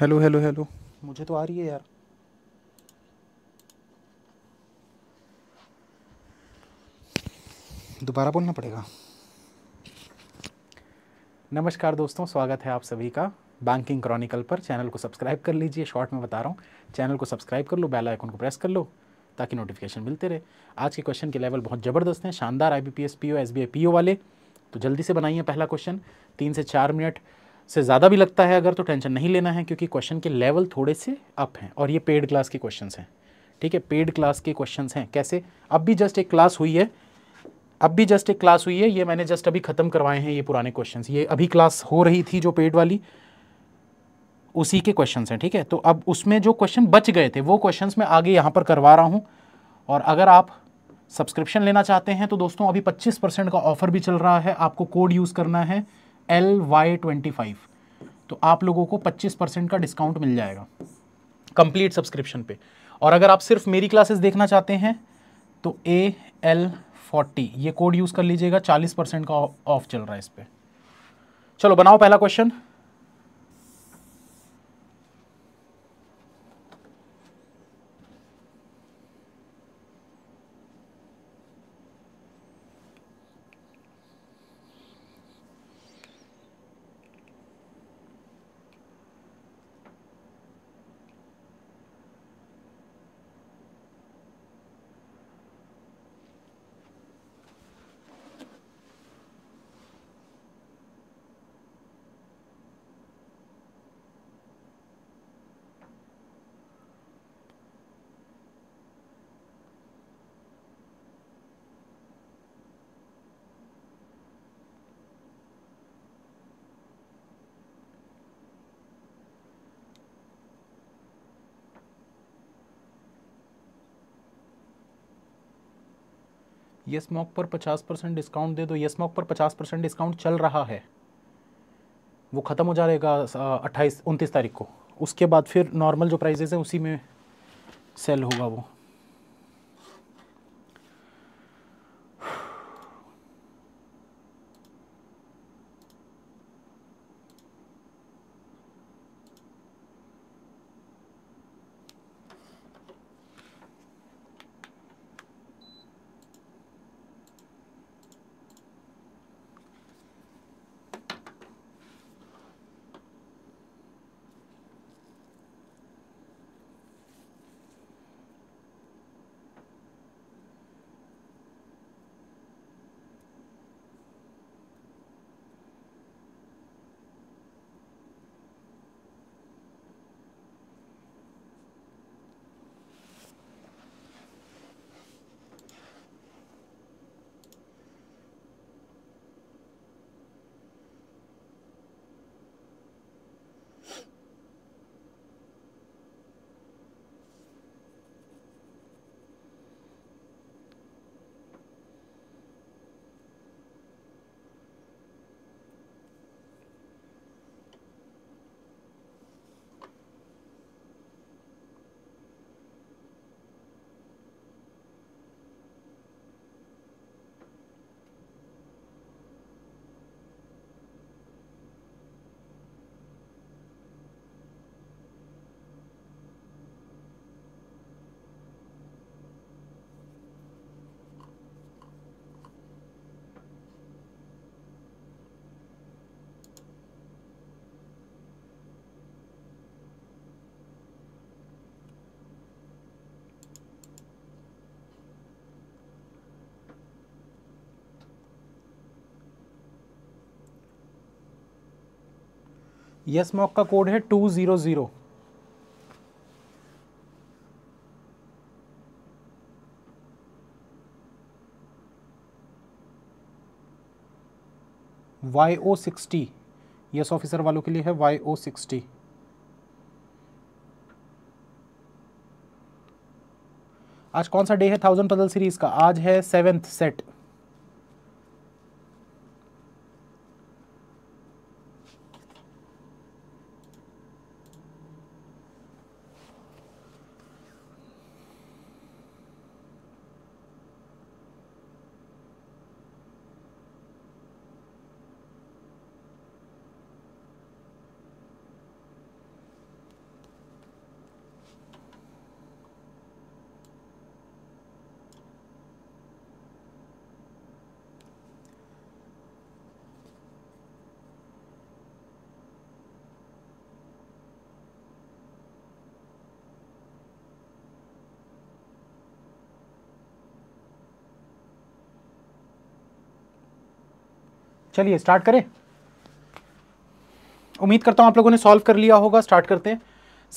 Hello hello hello मुझे तो आ रही है यार दोबारा बोलना पड़ेगा नमस्कार दोस्तों स्वागत है आप सभी का बैंकिंग क्रॉनिकल पर चैनल को सब्सक्राइब कर लीजिए शॉर्ट में बता रहा हूँ चैनल को सब्सक्राइब कर लो बेल आइकन को प्रेस कर लो ताकि नोटिफिकेशन मिलते रहे आज के क्वेश्चन के लेवल बहुत ज़बरदस्त हैं शानदार I B P S P O S B I P O वाले तो जल्दी से बनाइए पहला क्वेश्चन तीन से चार मिनट से ज़्यादा भी लगता है अगर तो टेंशन नहीं लेना है क्योंकि क्वेश्चन के लेवल थोड़े से अप हैं और ये पेड क्लास के क्वेश्चन हैं ठीक है पेड क्लास के क्वेश्चन हैं कैसे अब भी जस्ट एक क्लास हुई है अब भी जस्ट एक क्लास हुई है ये मैंने जस्ट अभी ख़त्म करवाए हैं ये पुराने क्वेश्चन ये अभी क्लास हो रही थी जो पेड वाली उसी के क्वेश्चन हैं ठीक है तो अब उसमें जो क्वेश्चन बच गए थे वो क्वेश्चन मैं आगे यहाँ पर करवा रहा हूँ और अगर आप सब्सक्रिप्शन लेना चाहते हैं तो दोस्तों अभी 25 परसेंट का ऑफर भी चल रहा है आपको कोड यूज़ करना है एल वाई ट्वेंटी फाइव तो आप लोगों को पच्चीस परसेंट का डिस्काउंट मिल जाएगा कंप्लीट सब्सक्रिप्शन पे और अगर आप सिर्फ मेरी क्लासेस देखना चाहते हैं तो ए एल फोर्टी ये कोड यूज़ कर लीजिएगा चालीस परसेंट का ऑफ चल रहा है इस पर चलो बनाओ पहला क्वेश्चन यस मॉक पर पचास परसेंट डिस्काउंट दे दो यस मॉक पर पचास परसेंट डिस्काउंट चल रहा है वो ख़त्म हो जाएगा अट्ठाईस उनतीस तारीख को उसके बाद फिर नॉर्मल जो प्राइजेज़ हैं उसी में सेल होगा वो यस मॉक का कोड है two zero zero Y O sixty yes officer वालों के लिए है वाई ओ सिक्सटी आज कौन सा डे है थाउजेंड पदल सीरीज का आज है सेवेंथ सेट चलिए स्टार्ट करें उम्मीद करता हूँ आप लोगों ने सॉल्व कर लिया होगा स्टार्ट करते हैं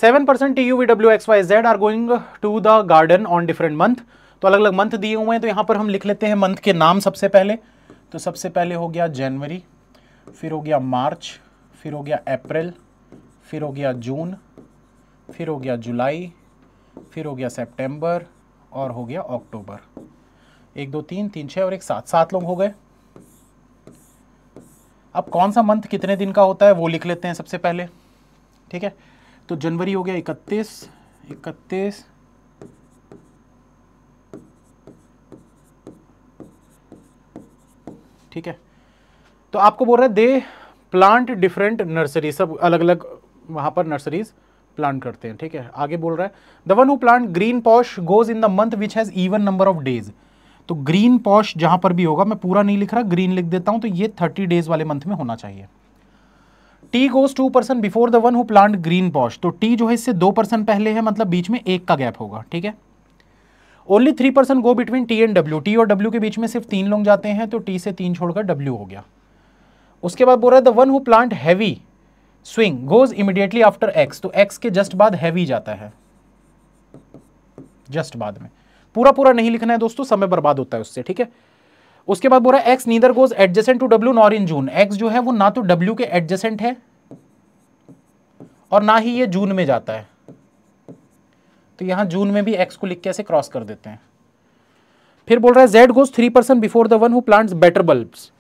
seven percent T U V W X Y Z are going to the garden on different month तो अलग अलग मंथ दिए हुए हैं तो यहाँ पर हम लिख लेते हैं मंथ के नाम सबसे पहले तो सबसे पहले हो गया जनवरी फिर हो गया मार्च फिर हो गया अप्रैल फिर हो गया जून फिर हो गया जुलाई फिर हो गया सेप्टेम्बर और हो गया अक्टूबर एक दो तीन तीन छः और एक सात सात लोग हो गए अब कौन सा मंथ कितने दिन का होता है वो लिख लेते हैं सबसे पहले ठीक है तो जनवरी हो गया इकतीस इकतीस ठीक है तो आपको बोल रहा है दे प्लांट डिफरेंट नर्सरी सब अलग अलग वहां पर नर्सरीज प्लांट करते हैं ठीक है आगे बोल रहा है the one who plant green posh goes in the month which has even number of days तो ग्रीन पॉश जहां पर भी होगा मैं पूरा नहीं लिख रहा ग्रीन लिख देता हूं तो ये थर्टी डेज वाले मंथ में होना चाहिए T goes two percent before the one who plant green posh तो टी जो है इससे दो परसेंट पहले है मतलब बीच में एक का गैप होगा ठीक है only three percent go between T and W T और डब्ल्यू के बीच में सिर्फ तीन लोग जाते हैं तो टी से तीन छोड़कर डब्ल्यू हो गया उसके बाद बोल रहा है the one who plant heavy swing goes immediately after X तो एक्स के जस्ट बाद हैवी जाता है जस्ट बाद में पूरा पूरा नहीं लिखना है दोस्तों समय बर्बाद होता है उससे ठीक है उसके बाद बोल रहा है X neither goes adjacent to W nor in June X जो है वो ना तो डब्ल्यू के एडजेसेंट है और ना ही ये जून में जाता है तो यहां जून में भी एक्स को लिख के ऐसे क्रॉस कर देते हैं फिर बोल रहा है Z goes three percent before the one who plants better bulbs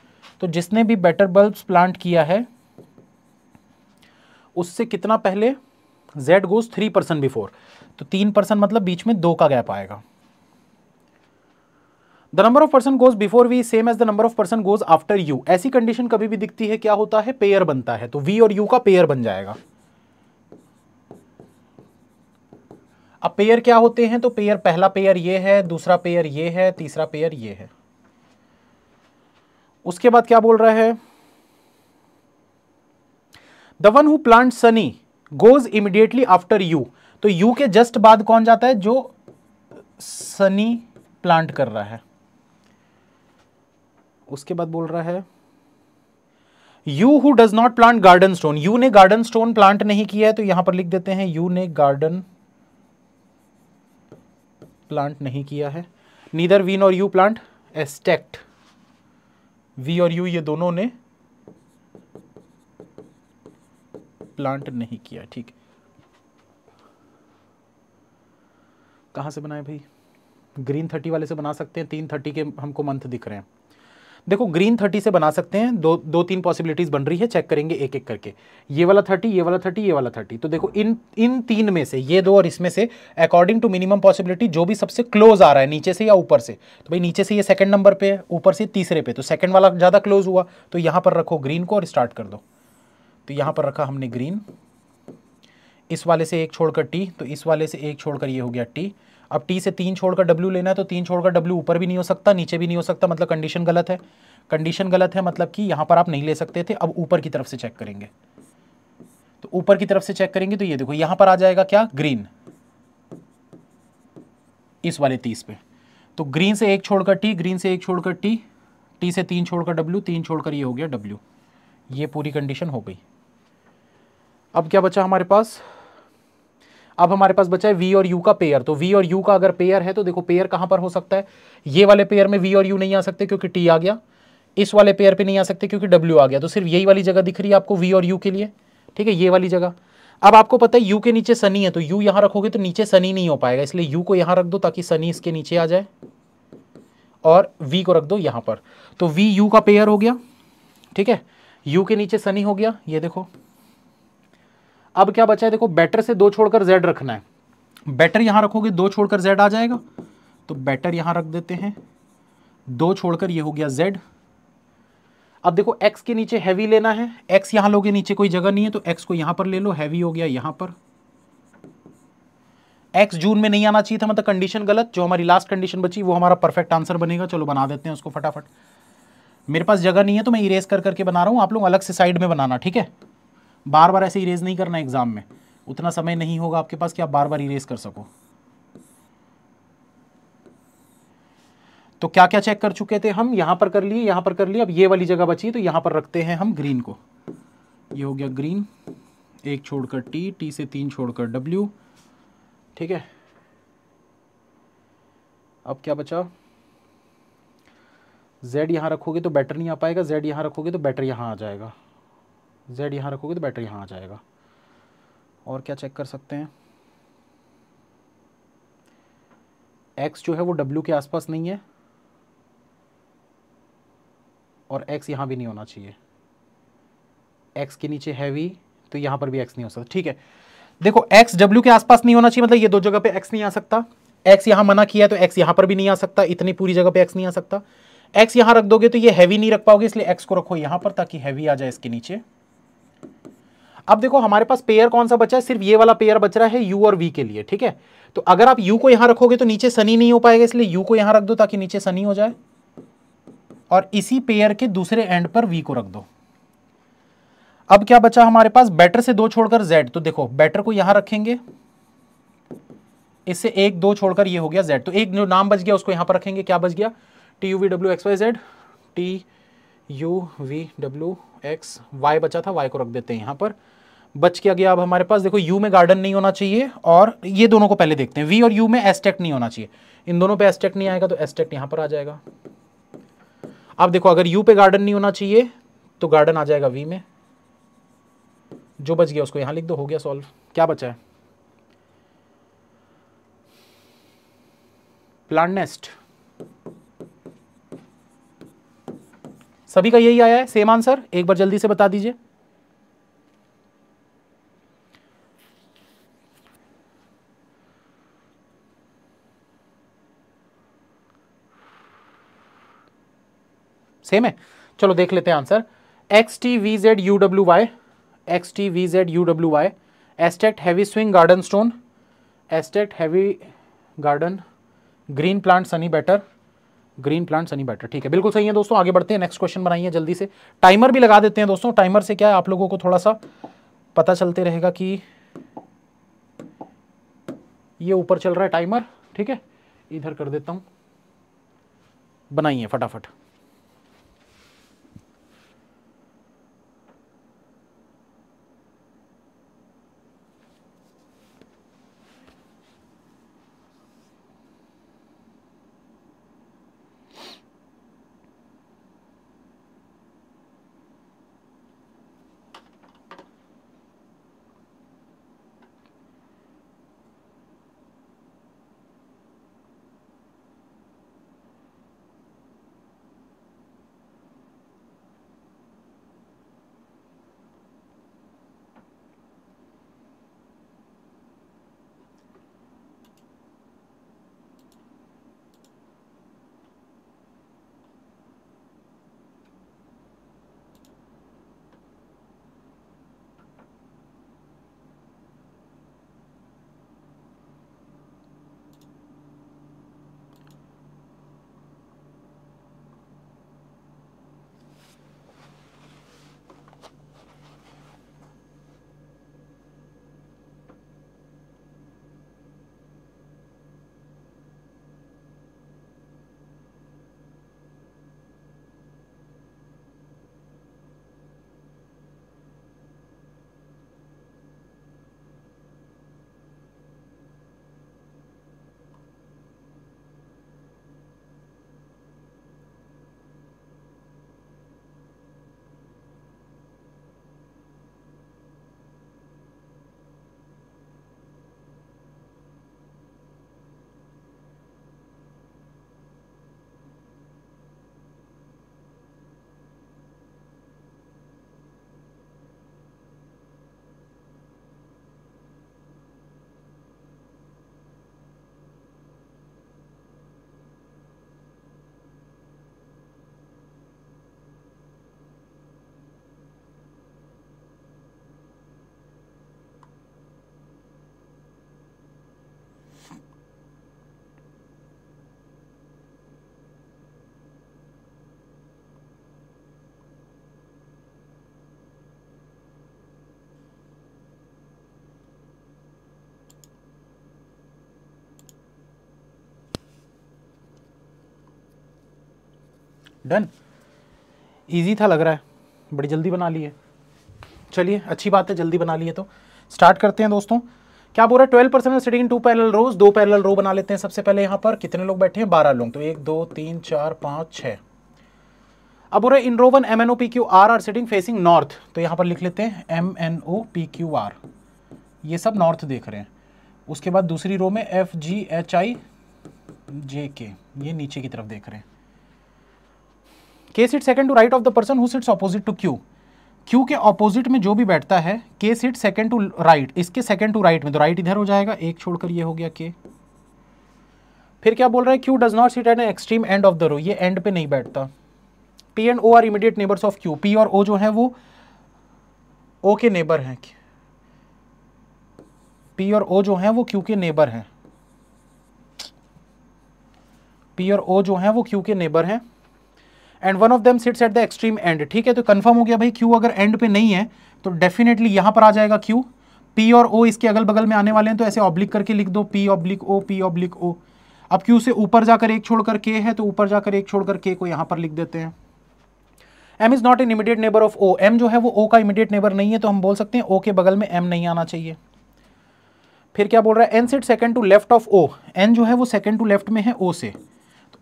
तो जिसने भी बेटर बल्ब्स प्लांट किया है उससे कितना पहले Z goes three percent before तो तीन परसेंट मतलब बीच में दो का गैप आएगा the number of person goes before V same as the number of person goes after U ऐसी कंडीशन कभी भी दिखती है क्या होता है पेयर बनता है तो वी और यू का पेयर बन जाएगा अब पेयर क्या होते हैं तो पेयर पहला पेयर ये है दूसरा पेयर ये है तीसरा पेयर ये है उसके बाद क्या बोल रहा है the one who plant sunny goes immediately after U तो यू के जस्ट बाद कौन जाता है जो सनी प्लांट कर रहा है उसके बाद बोल रहा है U who does not plant garden stone U ने गार्डन स्टोन प्लांट नहीं किया है तो यहां पर लिख देते हैं यू ने गार्डन प्लांट नहीं किया है नीदर वीन और यू प्लांट एस्टेक्ट वी और यू ये दोनों ने प्लांट नहीं किया ठीक कहां से बनाए भाई ग्रीन थर्टी वाले से बना सकते हैं तीन थर्टी के हमको मंथ दिख रहे हैं देखो ग्रीन थर्टी से बना सकते हैं दो दो तीन पॉसिबिलिटीज़ बन रही है चेक करेंगे एक एक करके ये वाला थर्टी ये वाला थर्टी ये वाला थर्टी तो देखो इन इन तीन में से ये दो और इसमें से अकॉर्डिंग टू मिनिमम पॉसिबिलिटी जो भी सबसे क्लोज आ रहा है नीचे से या ऊपर से तो भाई नीचे से ये सेकंड नंबर पे है ऊपर से तीसरे पे तो सेकंड वाला ज़्यादा क्लोज हुआ तो यहाँ पर रखो ग्रीन को और स्टार्ट कर दो तो यहाँ पर रखा हमने ग्रीन इस वाले से एक छोड़कर टी तो इस वाले से एक छोड़कर ये हो गया टी अब टी से तीन छोड़कर डब्ल्यू लेना है तो तीन छोड़कर डब्ल्यू ऊपर भी नहीं हो सकता नीचे भी नहीं हो सकता मतलब कंडीशन गलत है कंडीशन गलत है मतलब कि यहाँ पर आप नहीं ले सकते थे अब ऊपर की तरफ से चेक करेंगे तो ऊपर की तरफ से चेक करेंगे तो ये देखो यहाँ पर आ जाएगा क्या ग्रीन इस वाले तीस पे तो ग्रीन से एक छोड़कर टी ग्रीन से एक छोड़कर टी टी से तीन छोड़कर डब्ल्यू तीन छोड़कर ये हो गया डब्ल्यू ये पूरी कंडीशन हो गई अब क्या बचा हमारे पास अब हमारे पास बचा है वी और यू का पेयर तो वी और यू का अगर पेयर है तो देखो पेयर कहां पर हो सकता है ये वाले पेयर में वी और यू नहीं आ सकते क्योंकि टी आ गया इस वाले पेयर पे नहीं आ सकते क्योंकि डब्ल्यू आ गया तो सिर्फ यही वाली जगह दिख रही है आपको वी और यू के लिए ठीक है ये वाली जगह अब आपको पता है यू के नीचे सनी है तो यू यहां रखोगे तो नीचे सनी नहीं हो पाएगा इसलिए यू को यहां रख दो ताकि सनी इसके नीचे आ जाए और वी को रख दो यहां पर तो वी यू का पेयर हो गया ठीक है यू के नीचे सनी हो गया ये देखो अब क्या बचा है देखो बैटर से दो छोड़कर जेड रखना है बैटर यहां रखोगे दो छोड़कर जेड आ जाएगा तो बैटर यहाँ रख देते हैं दो छोड़कर ये हो गया जेड अब देखो एक्स के नीचे हैवी लेना है एक्स यहाँ लोगे नीचे कोई जगह नहीं है तो एक्स को यहाँ पर ले लो हैवी हो गया यहाँ पर एक्स जून में नहीं आना चाहिए था मतलब कंडीशन गलत जो हमारी लास्ट कंडीशन बची वो हमारा परफेक्ट आंसर बनेगा चलो बना देते हैं उसको फटाफट मेरे पास जगह नहीं है तो मैं इरेज कर करके बना रहा हूँ आप लोग अलग से साइड में बनाना ठीक है बार बार ऐसे इरेज नहीं करना एग्ज़ाम में उतना समय नहीं होगा आपके पास कि आप बार बार इरेज कर सको तो क्या क्या चेक कर चुके थे हम यहां पर कर लिए यहां पर कर लिए अब ये वाली जगह बची तो यहां पर रखते हैं हम ग्रीन को ये हो गया ग्रीन एक छोड़कर टी टी से तीन छोड़कर डब्ल्यू ठीक है अब क्या बचा जेड यहां रखोगे तो बैटर नहीं आ पाएगा जेड यहां रखोगे तो बैटर यहाँ आ जाएगा जेड यहाँ रखोगे तो बैटरी यहाँ आ जाएगा और क्या चेक कर सकते हैं एक्स जो है वो डब्ल्यू के आसपास नहीं है और एक्स यहाँ भी नहीं होना चाहिए एक्स के नीचे हैवी तो यहाँ पर भी एक्स नहीं हो सकता ठीक है देखो एक्स डब्ल्यू के आसपास नहीं होना चाहिए मतलब ये दो जगह पे एक्स नहीं आ सकता एक्स यहाँ मना किया तो एक्स यहाँ पर भी नहीं आ सकता इतनी पूरी जगह पे एक्स नहीं आ सकता एक्स यहाँ रख दोगे तो ये हैवी नहीं रख पाओगे इसलिए एक्स को रखो यहाँ पर ताकि हैवी आ जाए इसके नीचे अब देखो हमारे पास पेयर कौन सा बचा है सिर्फ ये वाला पेयर बच रहा है यू और वी के लिए ठीक है तो अगर आप यू को यहां रखोगे तो नीचे सनी नहीं हो पाएगा इसलिए यू को यहां रख दो ताकि नीचे सनी हो जाए और इसी पेयर के दूसरे एंड पर वी को रख दो अब क्या बचा हमारे पास बैटर से दो छोड़कर जेड तो देखो बैटर को यहां रखेंगे इससे एक दो छोड़कर ये हो गया जेड तो एक जो नाम बच गया उसको यहां पर रखेंगे क्या बच गया T U V W X Y Z T U V W X Y बचा था वाई को रख देते हैं यहां पर बच के गया अब हमारे पास देखो यू में गार्डन नहीं होना चाहिए और ये दोनों को पहले देखते हैं वी और यू में एस्टेक्ट नहीं होना चाहिए इन दोनों पे एस्टेक्ट नहीं आएगा तो एस्टेक्ट यहां पर आ जाएगा अब देखो अगर यू पे गार्डन नहीं होना चाहिए तो गार्डन आ जाएगा वी में जो बच गया उसको यहां लिख दो हो गया सॉल्व क्या बचा है प्लांट नेस्ट सभी का यही आया है सेम आंसर एक बार जल्दी से बता दीजिए सेम है चलो देख लेते हैं answer X T V Z U W Y X T V Z U W Y एस्टेक्ट हैवी स्विंग गार्डन स्टोन एस्टेक्ट heavy garden green plant sunny better green plant sunny better ठीक है बिल्कुल सही है दोस्तों आगे बढ़ते हैं नेक्स्ट क्वेश्चन बनाइए जल्दी से टाइमर भी लगा देते हैं दोस्तों टाइमर से क्या है आप लोगों को थोड़ा सा पता चलते रहेगा कि ये ऊपर चल रहा है टाइमर ठीक है इधर कर देता हूँ बनाइए फटाफट डन ईजी था लग रहा है बड़ी जल्दी बना लिए चलिए अच्छी बात है जल्दी बना लिए तो स्टार्ट करते हैं दोस्तों क्या बोल रहा है twelve percent sitting in two parallel rows दो पैरल रो बना लेते हैं सबसे पहले यहाँ पर कितने लोग बैठे हैं बारह लोग तो एक दो तीन चार पाँच छः अब बोल रहे in row one M N O P Q R R sitting facing north तो यहाँ पर लिख लेते हैं M N O P Q R ये सब नॉर्थ देख रहे हैं उसके बाद दूसरी रो में एफ जी एच आई जे के ये नीचे की तरफ देख रहे हैं K sit second to right of the person who sits opposite to Q Q के ऑपोजिट में जो भी बैठता है K sit second to right इसके सेकेंड टू राइट में तो राइट इधर हो जाएगा एक छोड़कर ये हो गया के फिर क्या बोल रहा है Q does not sit at an extreme end of the row ये एंड पे नहीं बैठता P and O are immediate neighbours of Q P और ओ जो है वो ओ के नेबर हैं पी और ओ जो हैं वो क्यू के नेबर हैं पी और ओ जो हैं वो क्यू के नेबर हैं and one of them sits at the extreme end ठीक है तो कंफर्म हो गया भाई क्यू अगर एंड पे नहीं है तो डेफिनेटली यहाँ पर आ जाएगा क्यू पी और ओ इसके अगल बगल में आने वाले हैं तो ऐसे ऑब्लिक करके लिख दो P oblique O P oblique O अब क्यू से ऊपर जाकर एक छोड़कर के है तो ऊपर जाकर एक छोड़कर के को यहाँ पर लिख देते हैं M is not an immediate neighbour of O M जो है वो ओ का इमीडिएट नेबर नहीं है तो हम बोल सकते हैं ओ के बगल में एम नहीं आना चाहिए फिर क्या बोल रहा है N sit second to left of O N जो है वो सेकेंड टू लेफ्ट में है ओ से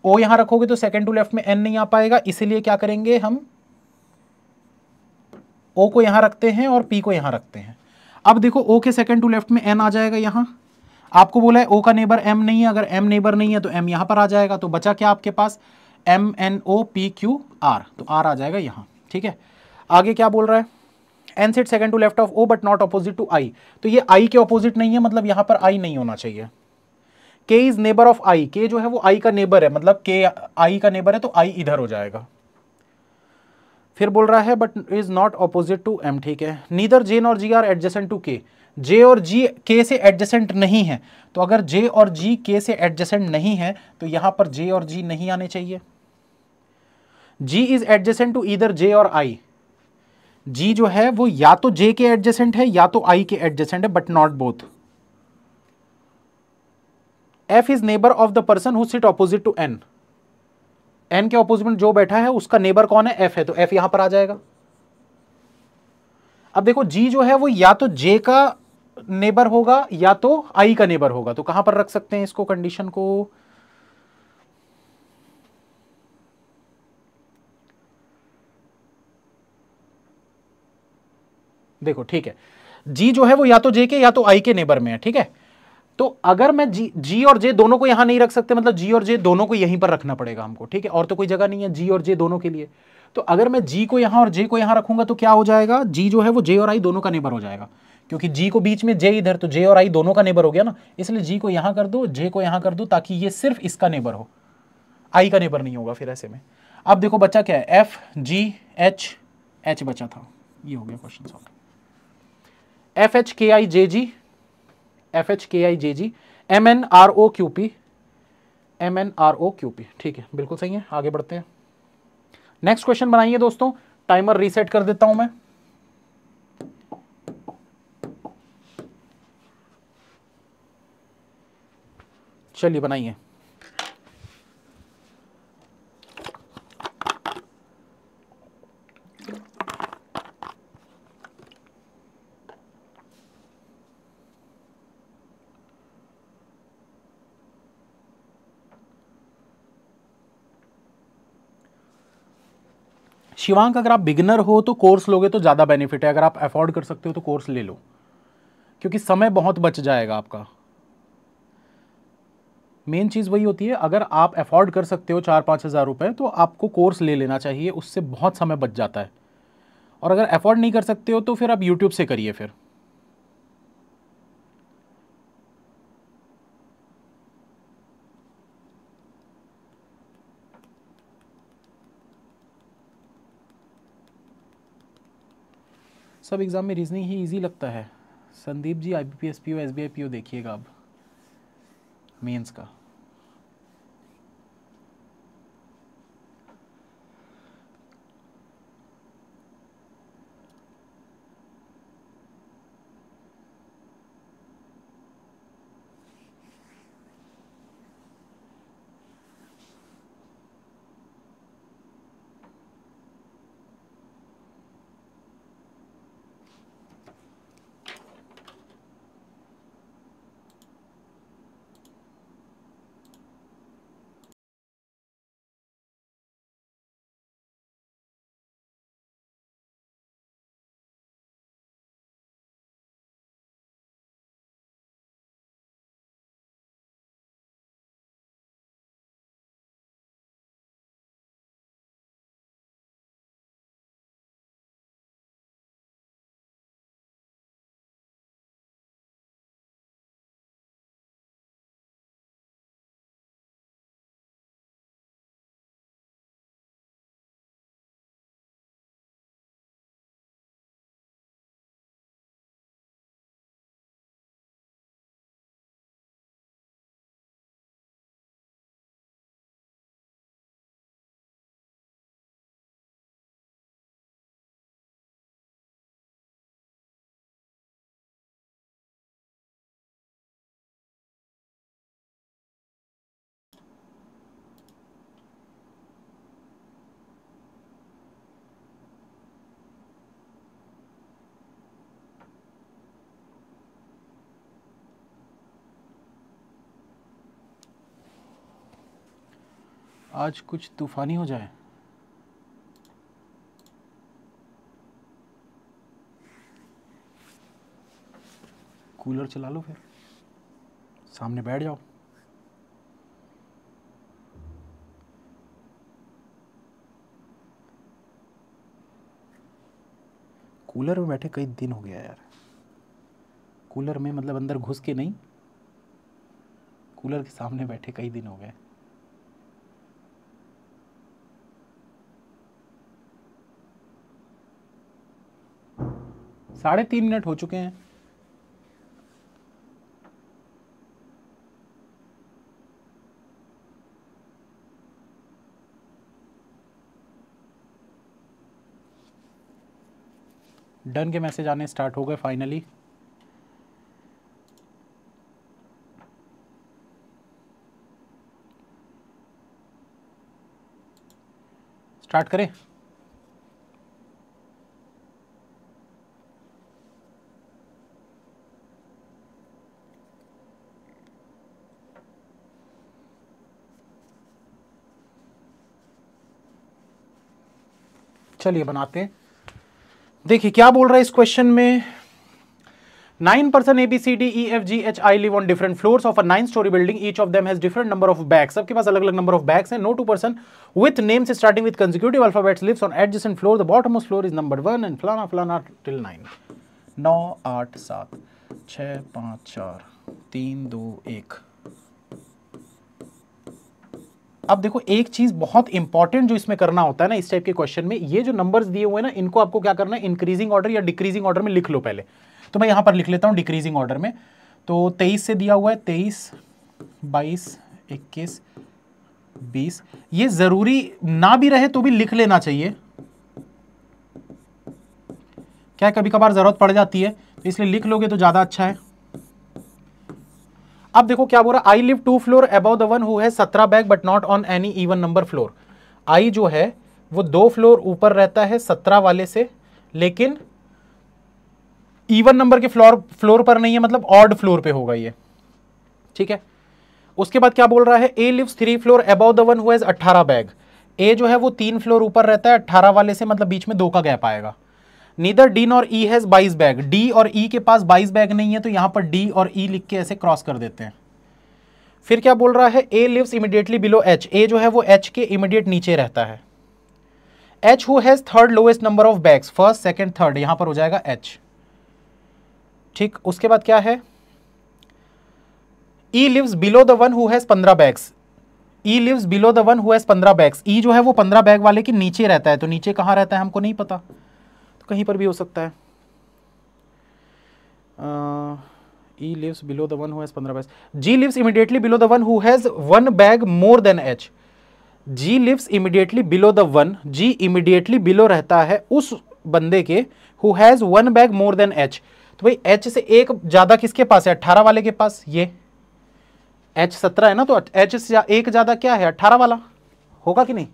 ओ यहां रखोगे तो सेकेंड टू लेफ्ट में एन नहीं आ पाएगा इसीलिए क्या करेंगे हम ओ को यहां रखते हैं और पी को यहां रखते हैं अब देखो ओ के सेकेंड टू लेफ्ट में एन आ जाएगा यहां आपको बोला है ओ का नेबर एम नहीं है अगर एम नेबर नहीं है तो एम यहां पर आ जाएगा तो बचा क्या आपके पास M N O P Q R तो आर आ जाएगा यहाँ ठीक है आगे क्या बोल रहा है N sits second to left of O but not opposite to I तो ये आई के अपोजिट नहीं है मतलब यहां पर आई नहीं होना चाहिए के इज नेबर ऑफ आई के जो है वो आई का नेबर है मतलब के आई का नेबर है तो आई इधर हो जाएगा फिर बोल रहा है but is not opposite to M ठीक है neither J nor G are adjacent to K J और जी के से एडजेसेंट नहीं है तो अगर जे और जी के से एडजेसेंट नहीं है तो यहां पर जे और जी नहीं आने चाहिए जी इज एडजेसेंट टू इधर जे और आई जी जो है वो या तो जे के एडजेसेंट है या तो आई के एडजेसेंट है but not both F is neighbour of the person who sit opposite to N N के ऑपोजिट में जो बैठा है उसका नेबर कौन है एफ है तो एफ यहां पर आ जाएगा अब देखो जी जो है वो या तो जे का नेबर होगा या तो आई का नेबर होगा तो कहां पर रख सकते हैं इसको कंडीशन को देखो ठीक है जी जो है वो या तो जे के या तो आई के नेबर में है ठीक है तो अगर मैं जी जी और जे दोनों को यहां नहीं रख सकते मतलब जी और जे दोनों को यहीं पर रखना पड़ेगा हमको ठीक है और तो कोई जगह नहीं है जी और जे दोनों के लिए तो अगर मैं जी को यहां और जे को यहां रखूंगा तो क्या हो जाएगा जी जो है वो जे और आई दोनों का नेबर हो जाएगा क्योंकि जी को बीच में जे इधर तो जे और आई दोनों का नेबर हो गया ना इसलिए जी को यहां कर दो जे को यहां कर दो ताकि ये सिर्फ इसका नेबर हो आई का नेबर नहीं होगा फिर ऐसे में अब देखो बच्चा क्या है एफ जी एच एच बचा था ये हो गया question solve F H K I J ji F H K I J G M N R O Q P M N R O Q P ठीक है बिल्कुल सही है आगे बढ़ते हैं नेक्स्ट क्वेश्चन बनाइए दोस्तों टाइमर रीसेट कर देता हूं मैं चलिए बनाइए शिवांक अगर आप बिगनर हो तो कोर्स लोगे तो ज़्यादा बेनिफिट है अगर आप अफोर्ड कर सकते हो तो कोर्स ले लो क्योंकि समय बहुत बच जाएगा आपका मेन चीज़ वही होती है अगर आप अफोर्ड कर सकते हो चार पाँच हज़ार रुपये तो आपको कोर्स ले लेना चाहिए उससे बहुत समय बच जाता है और अगर अफोर्ड नहीं कर सकते हो तो फिर आप यूट्यूब से करिए फिर सब एग्ज़ाम में रीजनिंग ही ईजी लगता है Sandeep ji I B P S P O S B I P O देखिएगा अब मेंस का आज कुछ तूफानी हो जाए कूलर चला लो फिर सामने बैठ जाओ कूलर में बैठे कई दिन हो गया यार कूलर में मतलब अंदर घुस के नहीं कूलर के सामने बैठे कई दिन हो गए साढ़े तीन मिनट हो चुके हैं डन के मैसेज आने स्टार्ट हो गए फाइनली स्टार्ट करें चलिए बनाते हैं देखिए क्या बोल रहा है इस क्वेश्चन में nine person A B C D E F G H I live on different floors of a nine storey building each of them has different number of bag सबके पास अलग अलग नंबर ऑफ बैग्स हैं no two person with names starting with consecutive alphabets lives on adjacent floor the bottom of floor is number one and फलाना फलाना till nine नौ आठ सात छः पाँच चार तीन दो एक अब देखो एक चीज बहुत इंपॉर्टेंट जो इसमें करना होता है ना इस टाइप के क्वेश्चन में ये जो नंबर्स दिए हुए ना इनको आपको क्या करना है इंक्रीजिंग ऑर्डर या डिक्रीजिंग ऑर्डर में लिख लो पहले तो मैं यहां पर लिख लेता हूं डिक्रीजिंग ऑर्डर में तो तेईस से दिया हुआ है तेईस बाईस इक्कीस बीस ये ज़रूरी ना भी रहे तो भी लिख लेना चाहिए क्या कभी कभार ज़रूरत पड़ जाती है तो इसलिए लिख लोगे तो ज़्यादा अच्छा है अब देखो क्या बोल रहा है I live two floor above the one who है सत्रह bag but not on any even number floor I जो है वो दो फ्लोर ऊपर रहता है सत्रह वाले से लेकिन इवन नंबर के फ्लोर फ्लोर पर नहीं है मतलब ऑड फ्लोर पे होगा ये ठीक है उसके बाद क्या बोल रहा है A live three floor above the one whose अट्ठारह बैग ए जो है वो तीन फ्लोर ऊपर रहता है अट्ठारह वाले से मतलब बीच में दो का गैप आएगा नीदर डी और ई हैज बाइस बैग डी और ई e के पास बाइस बैग नहीं है तो यहां पर डी और ई e लिख के ऐसे क्रॉस कर देते हैं फिर क्या बोल रहा है A lives immediately below H A जो है वो एच के इमिडिएट नीचे रहता है H who has third lowest number of bags first second third यहां पर हो जाएगा एच ठीक उसके बाद क्या है E lives below the one who has पंद्रह bags E lives below the one who has पंद्रह बैग्स ई जो है वो पंद्रह बैग वाले के नीचे रहता है तो नीचे कहाँ रहता है हमको नहीं पता कहीं पर भी हो सकता है E lives below the one who पंद्रह बाइस G lives immediately below the one who has one bag more than H G lives immediately below the one G immediately below रहता है उस बंदे के who has one bag more than H तो भाई H से एक ज़्यादा किसके पास है अट्ठारह वाले के पास ये एच सत्रह है ना तो एच से एक ज़्यादा क्या है अट्ठारह वाला होगा कि नहीं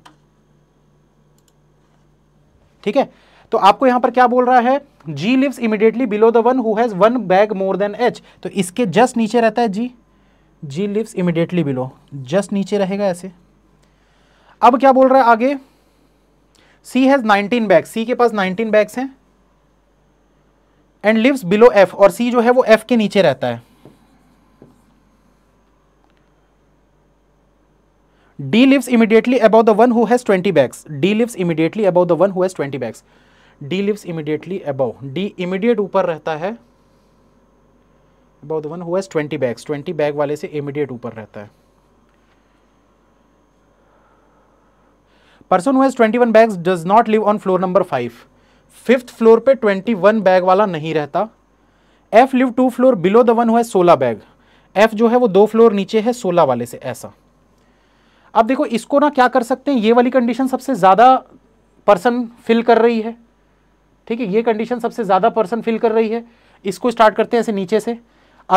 ठीक है तो आपको यहां पर क्या बोल रहा है G lives immediately below the one whose one bag more than H तो इसके जस्ट नीचे रहता है G G lives immediately below just नीचे रहेगा ऐसे अब क्या बोल रहा है आगे C has nineteen bag C के पास नाइनटीन बैग्स हैं एंड लिव्स बिलो एफ और सी जो है वो एफ के नीचे रहता है D lives immediately about the one whose twenty bags D lives immediately about the one whose twenty bags D lives immediately above D immediate ऊपर रहता है above the one whose twenty bags twenty bag वाले से immediate ऊपर रहता है person whose twenty one bags does not live on floor number five fifth floor पे twenty one bag वाला नहीं रहता F live two floor below the one हुआ सोलह बैग एफ जो है वो दो फ्लोर नीचे है सोलह वाले से ऐसा अब देखो इसको ना क्या कर सकते हैं ये वाली कंडीशन सबसे ज़्यादा पर्सन फिल कर रही है ठीक है ये कंडीशन सबसे ज़्यादा पर्सन फिल कर रही है इसको स्टार्ट करते हैं ऐसे नीचे से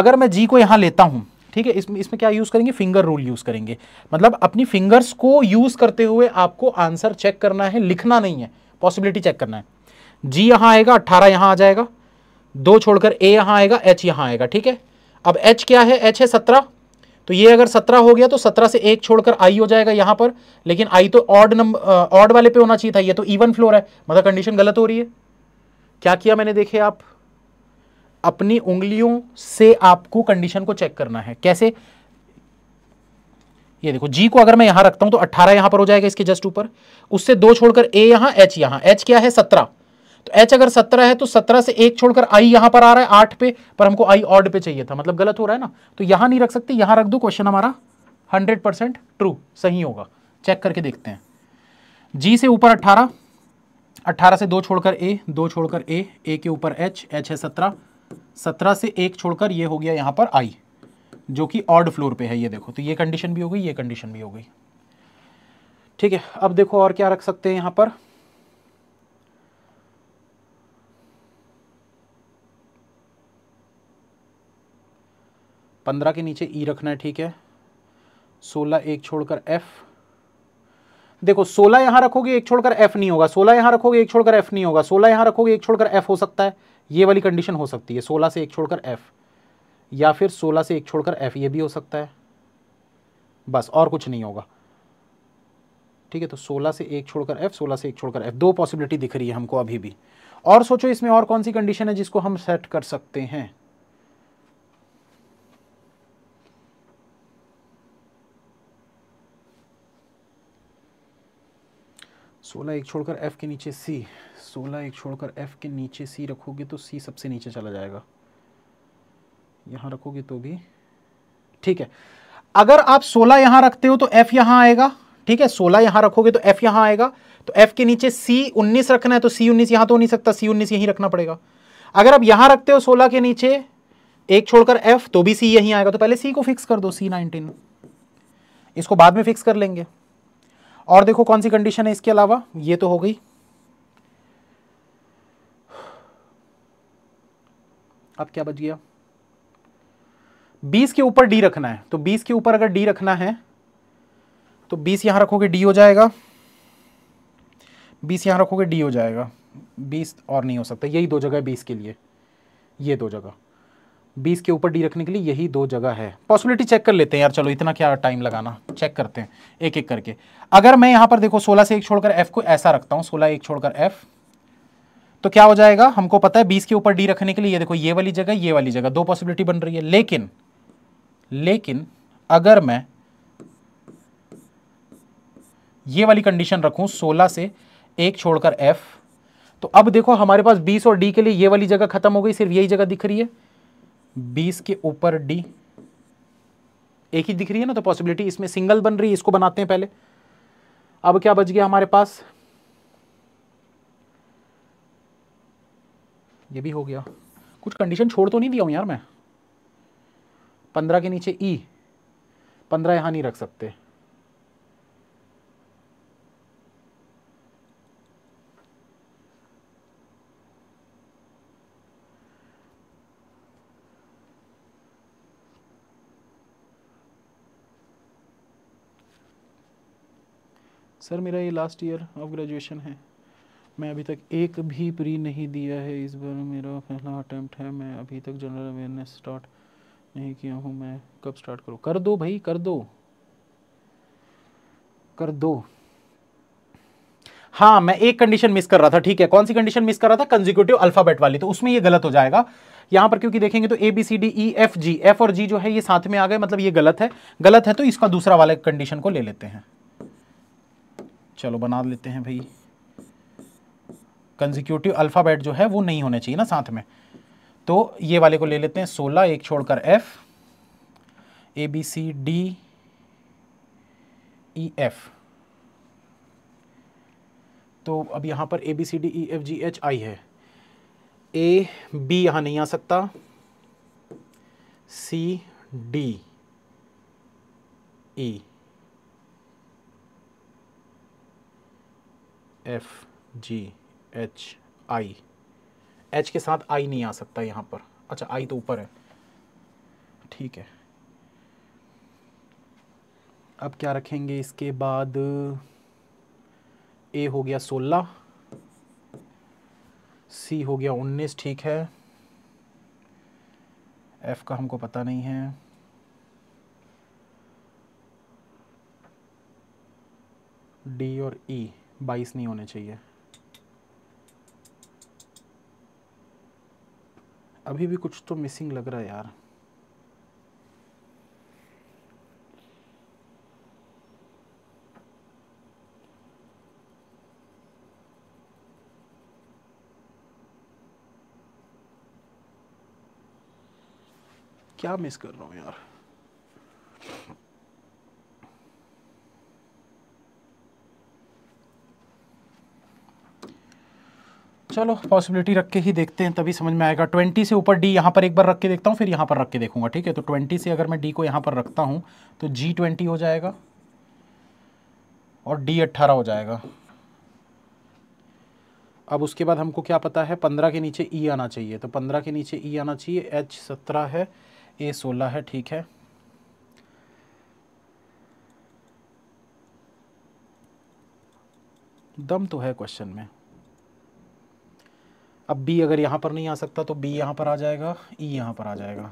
अगर मैं जी को यहाँ लेता हूँ ठीक है इसमें इसमें क्या यूज़ करेंगे फिंगर रूल यूज़ करेंगे मतलब अपनी फिंगर्स को यूज़ करते हुए आपको आंसर चेक करना है लिखना नहीं है पॉसिबिलिटी चेक करना है जी यहाँ आएगा अट्ठारह यहाँ आ जाएगा दो छोड़कर ए यहाँ आएगा एच यहाँ आएगा ठीक है अब एच क्या है एच है सत्रह तो ये अगर सत्रह हो गया तो सत्रह से एक छोड़कर आई हो जाएगा यहाँ पर लेकिन आई तो ऑड नंबर ऑड वाले पे होना चाहिए था ये तो इवन फ्लोर है मतलब कंडीशन गलत हो रही है क्या किया मैंने देखे आप अपनी उंगलियों से आपको कंडीशन को चेक करना है कैसे ये देखो जी को अगर मैं यहां रखता हूं तो अट्ठारह यहां पर हो जाएगा इसके जस्ट ऊपर उससे दो छोड़कर ए यहां एच यहां एच क्या है सत्रह तो एच अगर सत्रह है तो सत्रह से एक छोड़कर आई यहां पर आ रहा है आठ पे पर हमको आई ऑड पे चाहिए था मतलब गलत हो रहा है ना तो यहां नहीं रख सकते यहां रख दो क्वेश्चन हमारा परसेंट ट्रू सही होगा चेक करके देखते हैं जी से ऊपर अट्ठारह 18 से दो छोड़कर ए दो छोड़कर ए ए के ऊपर एच एच है सत्रह सत्रह से एक छोड़कर ये हो गया यहाँ पर आई जो कि ऑर्ड फ्लोर पे है ये देखो तो ये कंडीशन भी हो गई ये कंडीशन भी हो गई ठीक है अब देखो और क्या रख सकते हैं यहाँ पर पंद्रह के नीचे ई e रखना है ठीक है सोलह एक छोड़कर एफ़ देखो सोलह यहां रखोगे एक छोड़कर एफ नहीं होगा सोलह यहां रखोगे एक छोड़कर एफ नहीं होगा सोलह यहाँ रखोगे एक छोड़कर एफ हो सकता है ये वाली कंडीशन हो सकती है सोलह से एक छोड़कर एफ या फिर सोलह से एक छोड़कर एफ ये भी हो सकता है बस और कुछ नहीं होगा ठीक है तो सोलह से एक छोड़कर एफ सोलह से एक छोड़कर एफ दो पॉसिबिलिटी दिख रही है हमको अभी भी और सोचो इसमें और कौन सी कंडीशन है जिसको हम सेट कर सकते हैं सोलह एक छोड़कर एफ़ के नीचे सी सोलह एक छोड़कर एफ़ के नीचे सी रखोगे तो सी सबसे नीचे चला जाएगा यहाँ रखोगे तो भी ठीक है अगर आप सोलह यहाँ रखते हो तो एफ़ यहाँ आएगा ठीक है सोलह यहाँ रखोगे तो एफ़ यहाँ आएगा तो एफ़ के नीचे सी उन्नीस रखना है तो सी उन्नीस यहाँ तो नहीं सकता सी उन्नीस यहीं रखना पड़ेगा अगर आप यहाँ रखते हो सोलह के नीचे एक छोड़कर एफ़ तो भी सी यहीं आएगा तो पहले सी को फिक्स कर दो सी नाइनटीन इसको बाद में फिक्स कर लेंगे और देखो कौन सी कंडीशन है इसके अलावा ये तो हो गई अब क्या बच गया 20 के ऊपर डी रखना है तो 20 के ऊपर अगर डी रखना है तो 20 यहां रखोगे डी हो जाएगा 20 यहां रखोगे डी हो जाएगा 20 और नहीं हो सकता यही दो जगह 20 के लिए ये दो जगह बीस के ऊपर डी रखने के लिए यही दो जगह है पॉसिबिलिटी चेक कर लेते हैं यार चलो इतना क्या टाइम लगाना चेक करते हैं एक एक करके अगर मैं यहां पर देखो सोलह से एक छोड़कर एफ को ऐसा रखता हूं सोलह एक छोड़कर एफ तो क्या हो जाएगा हमको पता है बीस के ऊपर डी रखने के लिए ये देखो ये वाली जगह ये वाली जगह दो पॉसिबिलिटी बन रही है लेकिन लेकिन अगर मैं ये वाली कंडीशन रखू सोलह से एक छोड़कर एफ तो अब देखो हमारे पास बीस और डी के लिए ये वाली जगह खत्म हो गई सिर्फ यही जगह दिख रही है बीस के ऊपर डी एक ही दिख रही है ना तो पॉसिबिलिटी इसमें सिंगल बन रही है इसको बनाते हैं पहले अब क्या बच गया हमारे पास ये भी हो गया कुछ कंडीशन छोड़ तो नहीं दिया हूँ यार मैं पंद्रह के नीचे ई e। पंद्रह यहां नहीं रख सकते सर मेरा ये लास्ट ईयर ऑफ ग्रेजुएशन है मैं अभी तक एक भी प्री नहीं दिया है इस बार मेरा पहला अटैम्प्ट है मैं अभी तक जनरल अवेयरनेस स्टार्ट नहीं किया हूँ मैं कब स्टार्ट करूँ कर दो भाई कर दो कर दो हाँ मैं एक कंडीशन मिस कर रहा था ठीक है कौन सी कंडीशन मिस कर रहा था कंजिक्यूटिव अल्फाबेट वाली तो उसमें ये गलत हो जाएगा यहां पर क्योंकि देखेंगे तो A B C D E F G F और जी जो है ये साथ में आ गए मतलब ये गलत है गलत है तो इसका दूसरा वाले कंडीशन को ले लेते हैं चलो बना लेते हैं भाई कंजिक्यूटिव अल्फ़ाबेट जो है वो नहीं होने चाहिए ना साथ में तो ये वाले को ले लेते हैं सोलह एक छोड़कर F A B C D E F तो अब यहाँ पर A B C D E F G H I है ए बी यहाँ नहीं आ सकता C D E F G H I H के साथ आई नहीं आ सकता यहाँ पर अच्छा आई तो ऊपर है ठीक है अब क्या रखेंगे इसके बाद ए हो गया सोलह सी हो गया उन्नीस ठीक है एफ का हमको पता नहीं है डी और ई e. बाईस नहीं होने चाहिए अभी भी कुछ तो मिसिंग लग रहा है यार क्या मिस कर रहा हूँ यार चलो पॉसिबिलिटी रख के ही देखते हैं तभी समझ में आएगा ट्वेंटी से ऊपर डी यहाँ पर एक बार रख के देखता हूँ फिर यहाँ पर रख के देखूंगा ठीक है तो ट्वेंटी से अगर मैं डी को यहाँ पर रखता हूँ तो जी ट्वेंटी हो जाएगा और डी अट्ठारह हो जाएगा अब उसके बाद हमको क्या पता है पंद्रह के नीचे ई e आना चाहिए तो पंद्रह के नीचे ई e आना चाहिए एच सत्रह है ए सोलह है ठीक है दम तो है क्वेश्चन में अब बी अगर यहां पर नहीं आ सकता तो बी यहां पर आ जाएगा ई e यहां पर आ जाएगा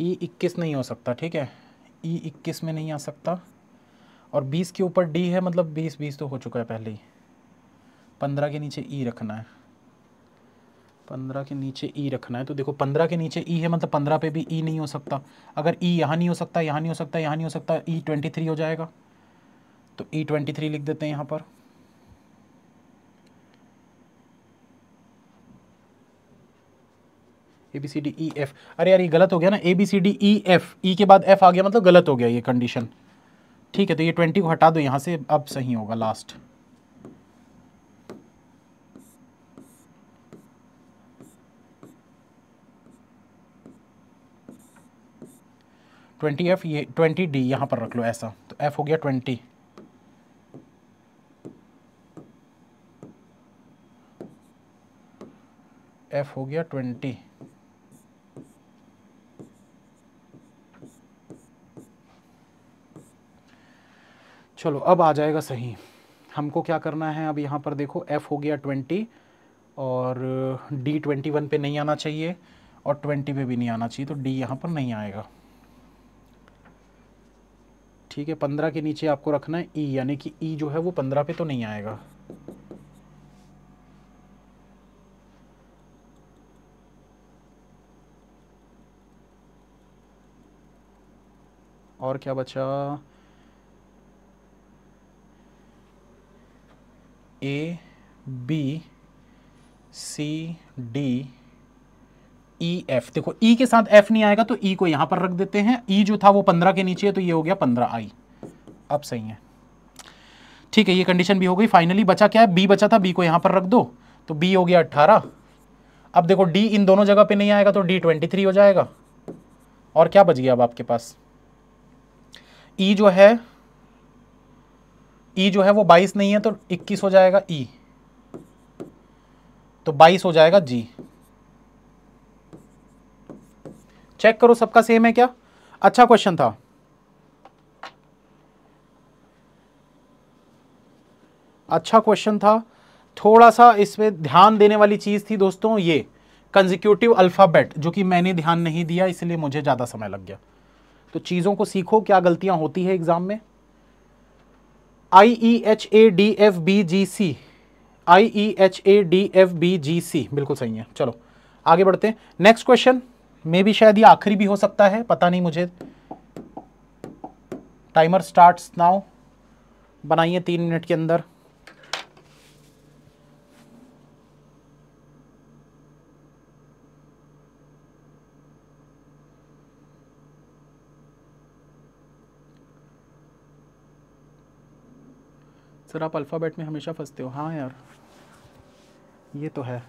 ई e इक्कीस नहीं हो सकता ठीक है ई e इक्कीस में नहीं आ सकता और बीस के ऊपर डी है मतलब बीस बीस तो हो चुका है पहले ही पंद्रह के नीचे ई e रखना है पंद्रह के नीचे ई रखना है तो देखो पंद्रह के नीचे ई है मतलब पंद्रह पे भी ई नहीं हो सकता अगर ई यहाँ नहीं हो सकता यहाँ नहीं हो सकता यहाँ नहीं हो सकता ई ट्वेंटी थ्री हो जाएगा तो ई ट्वेंटी थ्री लिख देते हैं यहाँ पर A B C D E F अरे यार ये गलत हो गया ना A B C D E F E के बाद एफ आ गया मतलब गलत हो गया ये कंडीशन ठीक है तो ये ट्वेंटी को हटा दो यहाँ से अब सही होगा लास्ट ट्वेंटी एफ ये ट्वेंटी डी यहाँ पर रख लो ऐसा तो एफ हो गया ट्वेंटी एफ हो गया ट्वेंटी चलो अब आ जाएगा सही हमको क्या करना है अब यहाँ पर देखो F हो गया ट्वेंटी और D ट्वेंटी वन पर नहीं आना चाहिए और ट्वेंटी पे भी नहीं आना चाहिए तो D यहाँ पर नहीं आएगा ठीक है पंद्रह के नीचे आपको रखना है ई e, यानी कि ई e जो है वो पंद्रह पे तो नहीं आएगा और क्या बचा A B C D E e, F देखो ई e के साथ एफ नहीं आएगा तो ई e को यहां पर रख देते हैं ई e जो था वो पंद्रह के नीचे है तो ये हो गया पंद्रह आई अब सही है ठीक है ये कंडीशन भी हो गई फाइनली बचा क्या है बी बचा था बी को यहां पर रख दो तो बी हो गया अट्ठारह अब देखो डी इन दोनों जगह पे नहीं आएगा तो डी ट्वेंटी थ्री हो जाएगा और क्या बच गया अब आपके पास ई e जो है ई e जो है वो बाईस नहीं है तो इक्कीस हो जाएगा ई e. तो बाईस हो जाएगा जी चेक करो सबका सेम है क्या अच्छा क्वेश्चन था अच्छा क्वेश्चन था थोड़ा सा इसमें ध्यान देने वाली चीज़ थी दोस्तों ये कंजिक्यूटिव अल्फ़ाबेट जो कि मैंने ध्यान नहीं दिया इसलिए मुझे ज़्यादा समय लग गया तो चीज़ों को सीखो क्या गलतियां होती है एग्ज़ाम में I E H A D F B G C I E H A D F B G C बिल्कुल सही है चलो आगे बढ़ते हैं नेक्स्ट क्वेश्चन मे भी शायद ये आखिरी भी हो सकता है पता नहीं मुझे टाइमर स्टार्ट्स नाउ बनाइए तीन मिनट के अंदर सर आप अल्फ़ाबेट में हमेशा फंसते हो हाँ यार ये तो है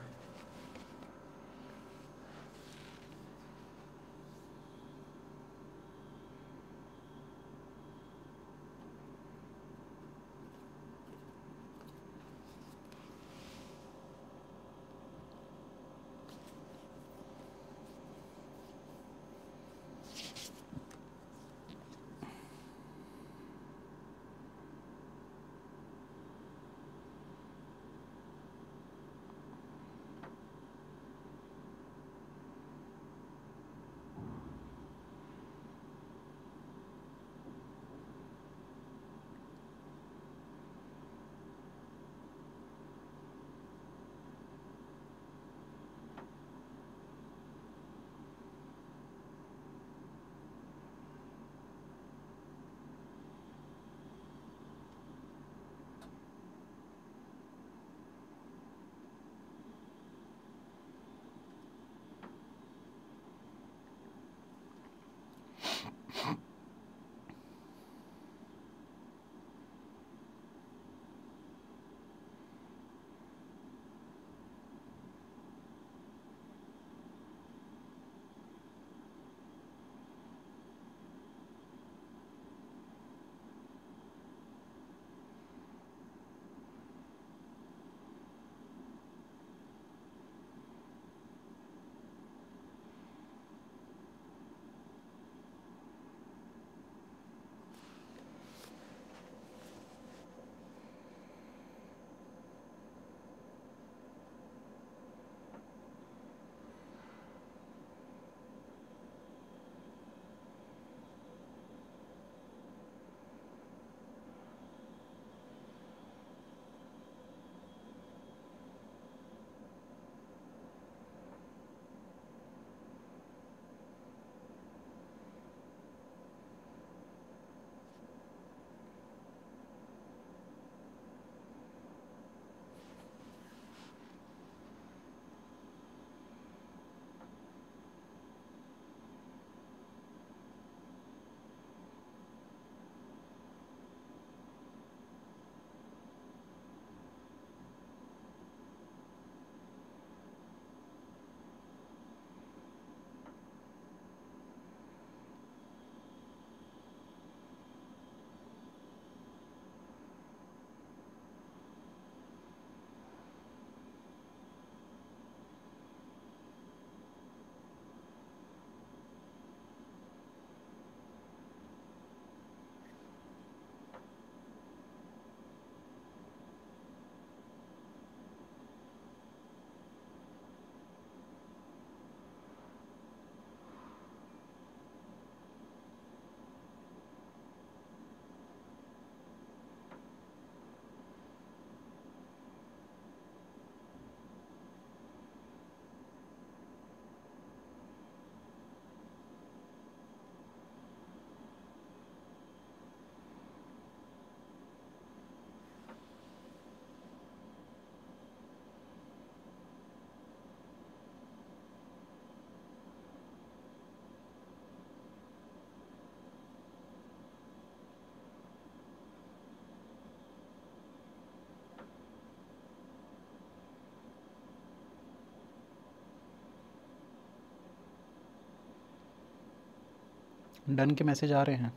डन के मैसेज आ रहे हैं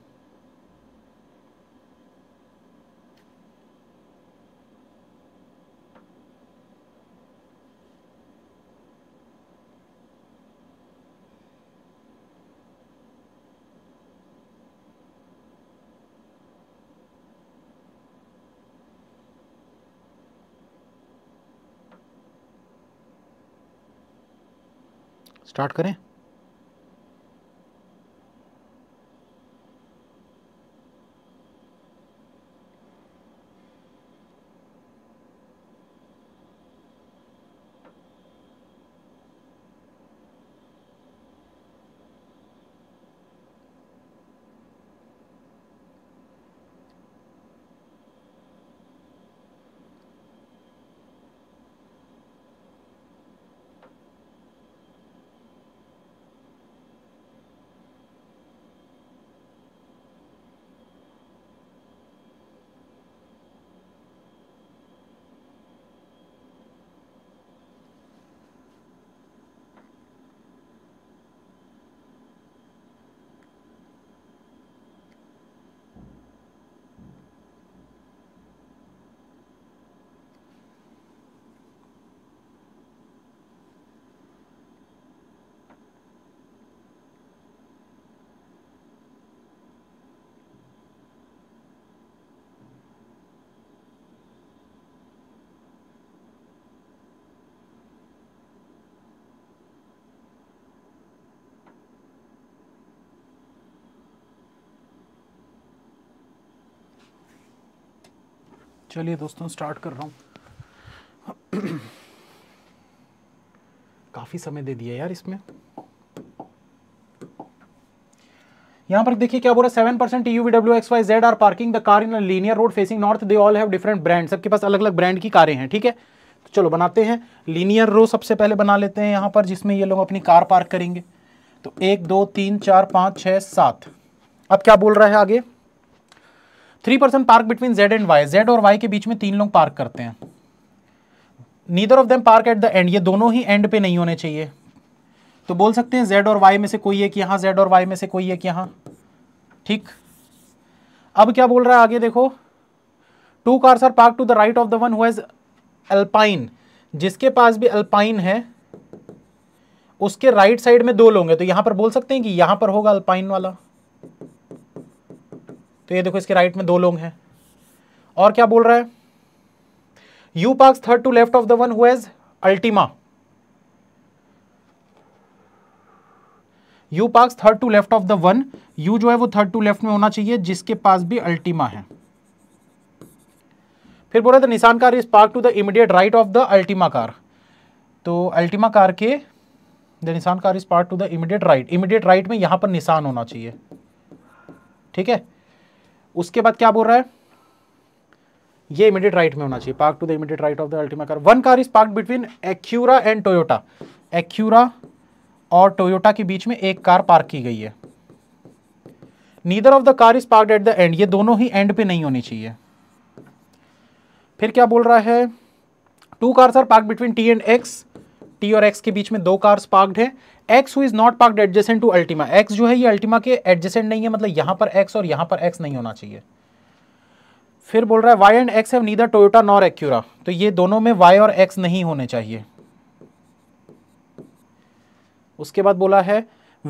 स्टार्ट करें चलिए दोस्तों स्टार्ट कर रहा हूँ काफ़ी समय दे दिया यार इसमें यहां पर देखिए क्या बोल रहा है seven percent U W X Y Z are parking the car in linear road facing north they all have different brand सबके पास अलग अलग ब्रांड की कारें हैं ठीक है तो चलो बनाते हैं लीनियर रो सबसे पहले बना लेते हैं यहां पर जिसमें ये लोग अपनी कार पार्क करेंगे तो एक दो तीन चार पांच छह सात अब क्या बोल रहा है आगे three person park between Z and Y Z और वाई के बीच में तीन लोग पार्क करते हैं neither of them park at the end ये दोनों ही एंड पे नहीं होने चाहिए तो बोल सकते हैं जेड और वाई में से कोई एक यहाँ जेड और वाई में से कोई एक यहाँ ठीक अब क्या बोल रहा है आगे देखो two cars are park to the right of the one whose Alpine जिसके पास भी अल्पाइन है उसके राइट right साइड में दो लोग हैं तो यहां पर बोल सकते हैं कि यहां पर होगा अल्पाइन वाला तो ये देखो इसके राइट में दो लोग हैं और क्या बोल रहा है U park third to left of the one whose Altima U park third to left of the one U जो है वो थर्ड टू लेफ्ट में होना चाहिए जिसके पास भी अल्टीमा है फिर रहे थे Nissan car is park to the immediate right of the Altima car तो अल्टीमा कार के the Nissan car is park to the immediate right immediate right में यहां पर निशान होना चाहिए ठीक है उसके बाद क्या बोल रहा है ये इमीडिएट राइट में होना चाहिए park to the immediate right of the Altima car one car is park between Acura and Toyota Acura और टोयोटा के बीच में एक कार पार्क की गई है neither of the car is park at the end ये दोनों ही एंड पे नहीं होनी चाहिए फिर क्या बोल रहा है two cars are park between T and X T और एक्स के बीच में दो कार्स पार्क हैं X who is not park adjacent to Altima X जो है ये अल्टीमा के एडजेसेंट नहीं है मतलब यहां पर एक्स और यहां पर एक्स नहीं होना चाहिए फिर बोल रहा है Y and X have neither Toyota nor Acura तो ये दोनों में वाई और एक्स नहीं होने चाहिए उसके बाद बोला है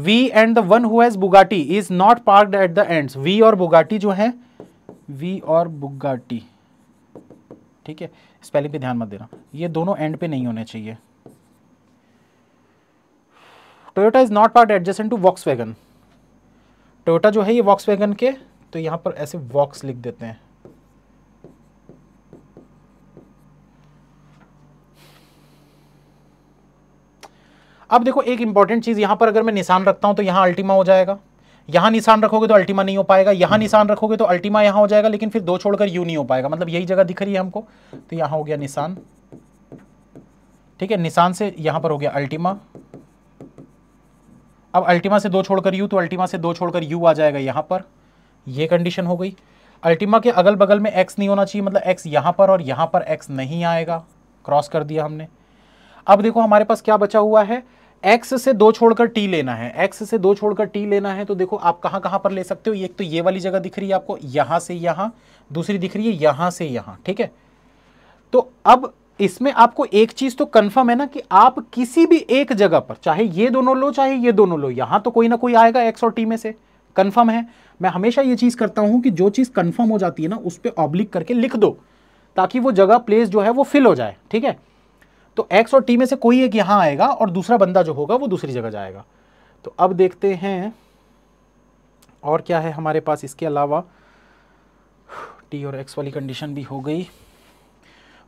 V and the one who Bugatti is not park at the end V और बुगाटी जो है वी और बुगाटी ठीक है स्पेलिंग पे ध्यान मत देना ये दोनों एंड पे नहीं होने चाहिए Toyota is not part adjacent to Volkswagen Toyota जो है ये वॉक्स वैगन के तो यहां पर ऐसे वॉक्स लिख देते हैं अब देखो एक इंपॉर्टेंट चीज़ यहां पर अगर मैं निशान रखता हूं तो यहां अल्टीमा हो जाएगा यहां निशान रखोगे तो अल्टीमा नहीं हो पाएगा यहां हम्म। निशान रखोगे तो अल्टीमा यहां हो जाएगा लेकिन फिर दो छोड़कर यू नहीं हो पाएगा मतलब यही जगह दिख रही है हमको तो यहां हो गया निशान ठीक है निशान से यहां पर हो गया अल्टीमा अब अल्टीमा से दो छोड़कर यू तो अल्टीमा से दो छोड़कर यू आ जाएगा यहाँ पर ये कंडीशन हो गई अल्टीमा के अगल बगल में एक्स नहीं होना चाहिए मतलब एक्स यहाँ पर और यहाँ पर एक्स नहीं आएगा क्रॉस कर दिया हमने अब देखो हमारे पास क्या बचा हुआ है एक्स से दो छोड़कर टी लेना है एक्स से दो छोड़कर टी लेना है तो देखो आप कहाँ कहाँ पर ले सकते हो एक तो ये वाली जगह दिख रही है आपको यहाँ से यहाँ दूसरी दिख रही है यहाँ से यहाँ ठीक है तो अब इसमें आपको एक चीज तो कंफर्म है ना कि आप किसी भी एक जगह पर चाहे ये दोनों लो चाहे ये दोनों लो यहां तो कोई ना कोई आएगा एक्स और टी में से कंफर्म है मैं हमेशा ये चीज करता हूं कि जो चीज कंफर्म हो जाती है ना उस पर ऑब्लिक करके लिख दो ताकि वो जगह प्लेस जो है वो फिल हो जाए ठीक है तो एक्स और टी में से कोई एक यहां आएगा और दूसरा बंदा जो होगा वो दूसरी जगह जाएगा तो अब देखते हैं और क्या है हमारे पास इसके अलावा टी और एक्स वाली कंडीशन भी हो गई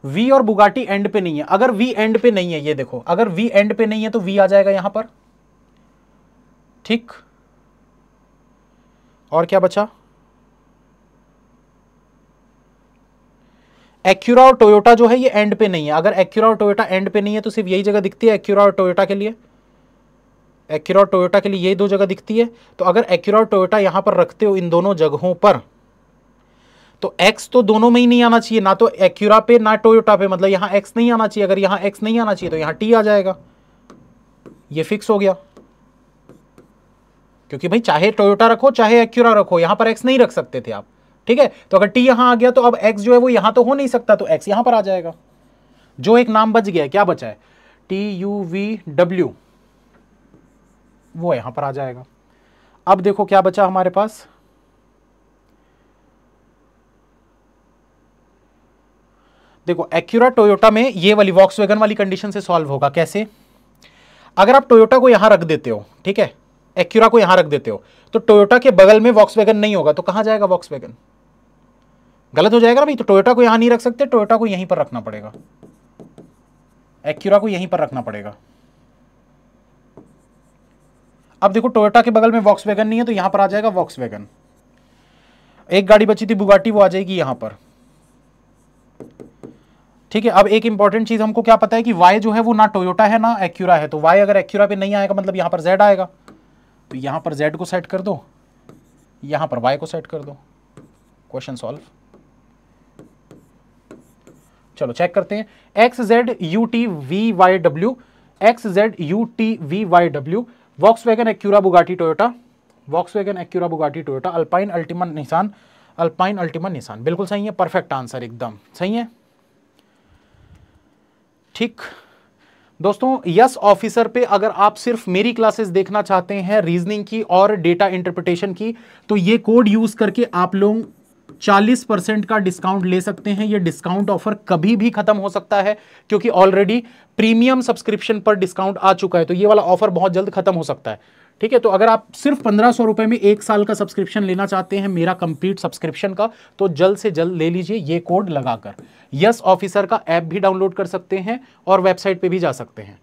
वी और बुगाटी एंड पे नहीं है अगर वी एंड पे नहीं है ये देखो अगर वी एंड पे नहीं है तो वी आ जाएगा यहां पर ठीक और क्या बचा एक्यूरा और टोयोटा जो है ये एंड पे नहीं है अगर एक्यूरा और टोयोटा एंड पे नहीं है तो सिर्फ यही जगह दिखती है एक्यूरा और टोयोटा के लिए एक्यूरा और टोयोटा के लिए यही दो जगह दिखती है तो अगर एक्यूरा और टोयोटा यहां पर रखते हो इन दोनों जगहों पर तो एक्स तो दोनों में ही नहीं आना चाहिए ना तो एक्यूरा पे ना टोयोटा पे मतलब यहां एक्स नहीं आना चाहिए अगर यहां एक्स नहीं आना चाहिए तो यहां टी आ जाएगा ये फिक्स हो गया क्योंकि भाई चाहे टोयोटा रखो चाहे एक्यूरा रखो यहां पर एक्स नहीं रख सकते थे आप ठीक है तो अगर टी यहां आ गया तो अब एक्स जो है वो यहां तो हो नहीं सकता तो एक्स यहां पर आ जाएगा जो एक नाम बच गया क्या बचा है टी यू वी डब्ल्यू वो यहां पर आ जाएगा अब देखो क्या बचा हमारे पास देखो एक्यूरा टोयोटा में ये वाली वॉक्स वाली कंडीशन से सॉल्व होगा कैसे अगर आप टोयोटा को यहां रख देते हो ठीक है एक्यूरा को यहां रख देते हो तो टोयोटा के बगल में वॉक्स नहीं होगा तो कहां जाएगा वॉक्स गलत हो जाएगा ना भाई तो टोयोटा को यहां नहीं रख सकते टोयोटा को यहीं पर रखना पड़ेगा एक्यूरा को यहीं पर रखना पड़ेगा अब देखो टोयोटा के बगल में वॉक्स नहीं है तो यहां पर आ जाएगा वॉक्स एक गाड़ी बची थी बुगाटी वो आ जाएगी यहां पर ठीक है अब एक इंपॉर्टेंट चीज हमको क्या पता है कि वाई जो है वो ना टोयोटा है ना एक्यूरा है तो वाई अगर एक्यूरा पे नहीं आएगा मतलब यहां पर जेड आएगा तो यहां पर जेड को सेट कर दो यहां पर वाई को सेट कर दो क्वेश्चन सॉल्व चलो चेक करते हैं X Z U T V Y W X Z U T V Y W Volkswagen Acura Bugatti Toyota Volkswagen Acura Bugatti Toyota Alpine Altima Nissan Alpine Altima निशान बिल्कुल सही है perfect answer एकदम सही है ठीक दोस्तों yes officer पे अगर आप सिर्फ मेरी क्लासेस देखना चाहते हैं रीजनिंग की और डेटा इंटरप्रिटेशन की तो ये कोड यूज़ करके आप लोग 40 परसेंट का डिस्काउंट ले सकते हैं ये डिस्काउंट ऑफर कभी भी खत्म हो सकता है क्योंकि ऑलरेडी प्रीमियम सब्सक्रिप्शन पर डिस्काउंट आ चुका है तो ये वाला ऑफर बहुत जल्द खत्म हो सकता है ठीक है तो अगर आप सिर्फ पंद्रह सौ रुपये में एक साल का सब्सक्रिप्शन लेना चाहते हैं मेरा कंप्लीट सब्सक्रिप्शन का तो जल्द से जल्द ले लीजिए ये कोड लगाकर यस ऑफिसर का ऐप भी डाउनलोड कर सकते हैं और वेबसाइट पे भी जा सकते हैं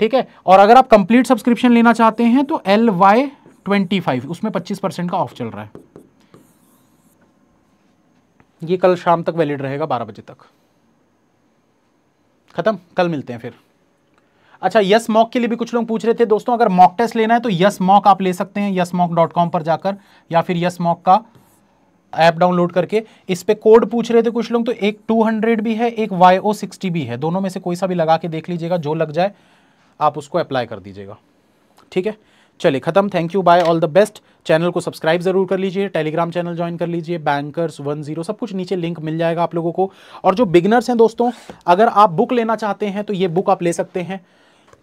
ठीक है और अगर आप कंप्लीट सब्सक्रिप्शन लेना चाहते हैं तो एल वाई ट्वेंटी फाइव उसमें पच्चीस परसेंट का ऑफ चल रहा है ये कल शाम तक वैलिड रहेगा बारह बजे तक ख़त्म कल मिलते हैं फिर अच्छा यस मॉक के लिए भी कुछ लोग पूछ रहे थे दोस्तों अगर मॉक टेस्ट लेना है तो यस मॉक आप ले सकते हैं यस मॉक डॉट कॉम पर जाकर या फिर यस मॉक का ऐप डाउनलोड करके इस पर कोड पूछ रहे थे कुछ लोग तो एक 200 भी है एक वाई ओ सिक्सटी भी है दोनों में से कोई सा भी लगा के देख लीजिएगा जो लग जाए आप उसको अप्लाई कर दीजिएगा ठीक है चलिए खत्म thank you bye all the best channel को सब्सक्राइब जरूर कर लीजिए टेलीग्राम चैनल ज्वाइन कर लीजिए बैंकर्स वन जीरो सब कुछ नीचे लिंक मिल जाएगा आप लोगों को और जो बिगनर्स हैं दोस्तों अगर आप बुक लेना चाहते हैं तो ये बुक आप ले सकते हैं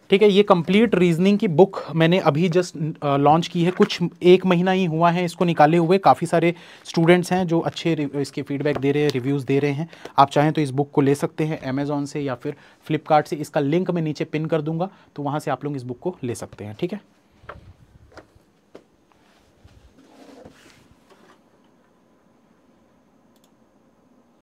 ठीक है ये कंप्लीट रीजनिंग की बुक मैंने अभी जस्ट लॉन्च की है कुछ एक महीना ही हुआ है इसको निकाले हुए काफ़ी सारे स्टूडेंट्स हैं जो अच्छे इसके फीडबैक दे रहे हैं रिव्यूज़ दे रहे हैं आप चाहें तो इस बुक को ले सकते हैं अमेजोन से या फिर फ्लिपकार्ट से इसका लिंक मैं नीचे पिन कर दूंगा तो वहाँ से आप लोग इस बुक को ले सकते हैं ठीक है